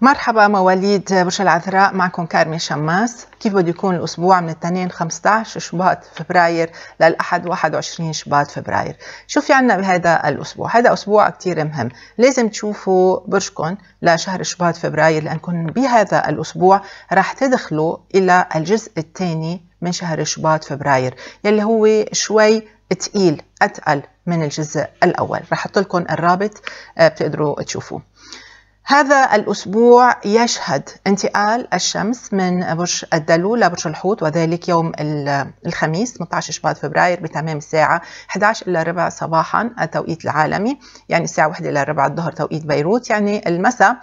مرحبا مواليد برج العذراء معكم كارمي شماس كيف بده يكون الأسبوع من الاثنين 15 شباط فبراير للأحد 21 شباط فبراير شو في عنا بهذا الأسبوع هذا أسبوع كتير مهم لازم تشوفوا برجكم لشهر شباط فبراير لأنكم بهذا الأسبوع راح تدخلوا إلى الجزء الثاني من شهر شباط فبراير يلي هو شوي تقيل أتقل من الجزء الأول رح أحط لكم الرابط آه، بتقدروا تشوفوه هذا الأسبوع يشهد انتقال الشمس من برج الدلو لبرج الحوت وذلك يوم الخميس 18 شباط فبراير بتمام الساعة 11 إلى ربع صباحا التوقيت العالمي يعني الساعة 1 إلى ربع الظهر توقيت بيروت يعني المساء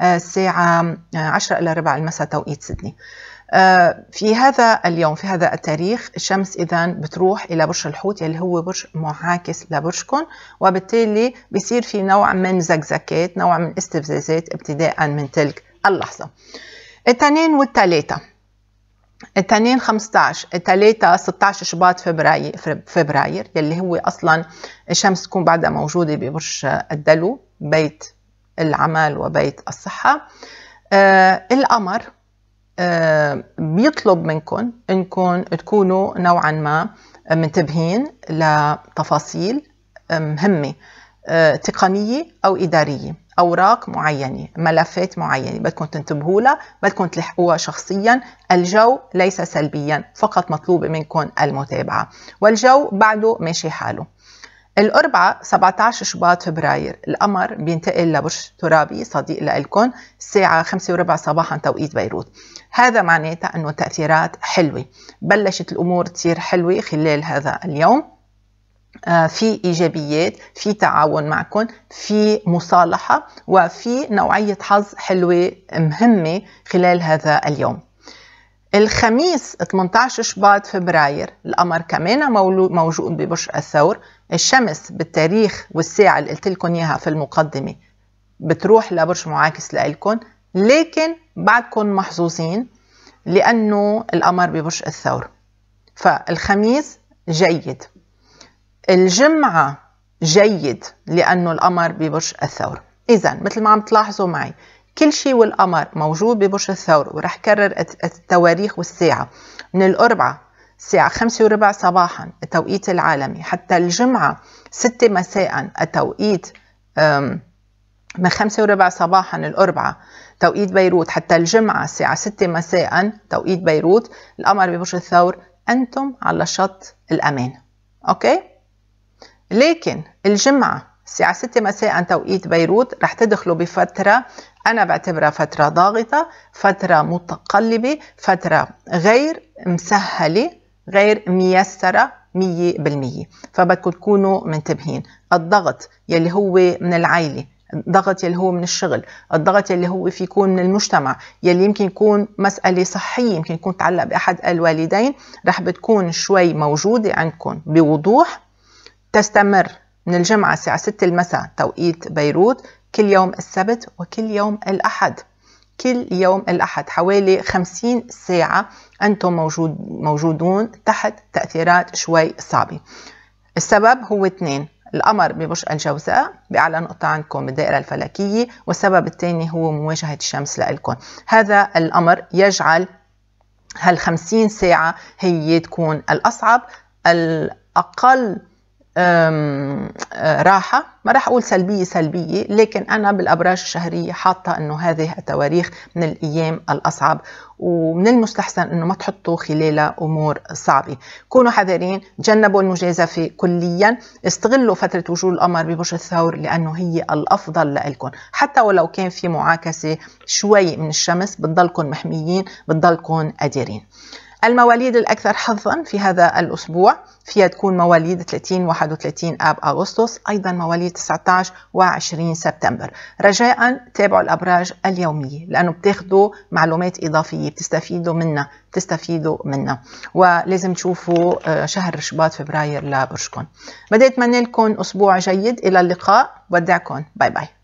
آه، الساعة 10 آه، إلى ربع المساء توقيت سيدني آه، في هذا اليوم في هذا التاريخ الشمس اذا بتروح الى برج الحوت اللي هو برج معاكس لبرجكم وبالتالي بصير في نوع من زكزكات نوع من استفزازات ابتداء من تلك اللحظه الاثنين والثلاثه الاثنين 15 الثلاثة 16 شباط فبراير فبراير يلي هو اصلا الشمس تكون بعدها موجوده ببرج الدلو بيت العمل وبيت الصحه آه القمر بيطلب منكم انكم تكونوا نوعا ما منتبهين لتفاصيل مهمه تقنيه او اداريه اوراق معينه ملفات معينه بدكم تنتبهوا لها بدكم تلحقوها شخصيا الجو ليس سلبيا فقط مطلوب منكم المتابعه والجو بعده ماشي حاله الأربعاء 17 شباط فبراير القمر بينتقل لبرج ترابي صديق لإلكم الساعة خمسة وربع صباحا توقيت بيروت هذا معناتها أنه تأثيرات حلوة بلشت الأمور تصير حلوة خلال هذا اليوم آه في ايجابيات في تعاون معكم في مصالحه وفي نوعيه حظ حلوه مهمه خلال هذا اليوم الخميس 18 شباط فبراير القمر كمان موجود ببرج الثور الشمس بالتاريخ والساعة اللي قلت لكم إياها في المقدمة بتروح لبرج معاكس لإلكم لكن بعدكم محظوظين لأنه القمر ببرج الثور فالخميس جيد الجمعة جيد لأنه القمر ببرج الثور إذا مثل ما عم تلاحظوا معي كل شيء والقمر موجود ببرج الثور ورح كرر التواريخ والساعة من الأربعة الساعة خمسة وربع صباحا التوقيت العالمي حتى الجمعة ستة مساء التوقيت من خمسة وربع صباحا الأربعة توقيت بيروت حتى الجمعة الساعة ستة مساء توقيت بيروت القمر ببرج الثور أنتم على شط الأمان أوكي؟ لكن الجمعة الساعة ستة مساء توقيت بيروت رح تدخلوا بفترة أنا بعتبرها فترة ضاغطة فترة متقلبة فترة غير مسهلة غير ميسرة مية بالمية فبدكم تكونوا منتبهين الضغط يلي هو من العائلة الضغط يلي هو من الشغل الضغط يلي هو في يكون من المجتمع يلي يمكن يكون مسألة صحية يمكن يكون تعلق بأحد الوالدين رح بتكون شوي موجودة عندكم بوضوح تستمر من الجمعة الساعة 6 المساء توقيت بيروت كل يوم السبت وكل يوم الأحد كل يوم الأحد حوالي 50 ساعة أنتم موجود موجودون تحت تأثيرات شوي صعبة السبب هو اثنين القمر ببرج الجوزاء بأعلى نقطة عندكم بالدائرة الفلكية والسبب الثاني هو مواجهة الشمس لإلكم هذا الأمر يجعل هال 50 ساعة هي تكون الأصعب الأقل أه، راحة ما راح أقول سلبية سلبية لكن أنا بالأبراج الشهرية حاطة أنه هذه التواريخ من الأيام الأصعب ومن المستحسن أنه ما تحطوا خلالها أمور صعبة كونوا حذرين تجنبوا المجازفة كليا استغلوا فترة وجود القمر ببرج الثور لأنه هي الأفضل لإلكم حتى ولو كان في معاكسة شوي من الشمس بتضلكم محميين بتضلكم قادرين المواليد الأكثر حظا في هذا الأسبوع فيها تكون مواليد 30 31 آب أغسطس أيضا مواليد 19 و20 سبتمبر رجاء تابعوا الأبراج اليومية لأنه بتاخدوا معلومات إضافية بتستفيدوا منها بتستفيدوا منها ولازم تشوفوا آه، شهر شباط فبراير لبرجكم بدي أتمنى لكم أسبوع جيد إلى اللقاء ودعكم باي باي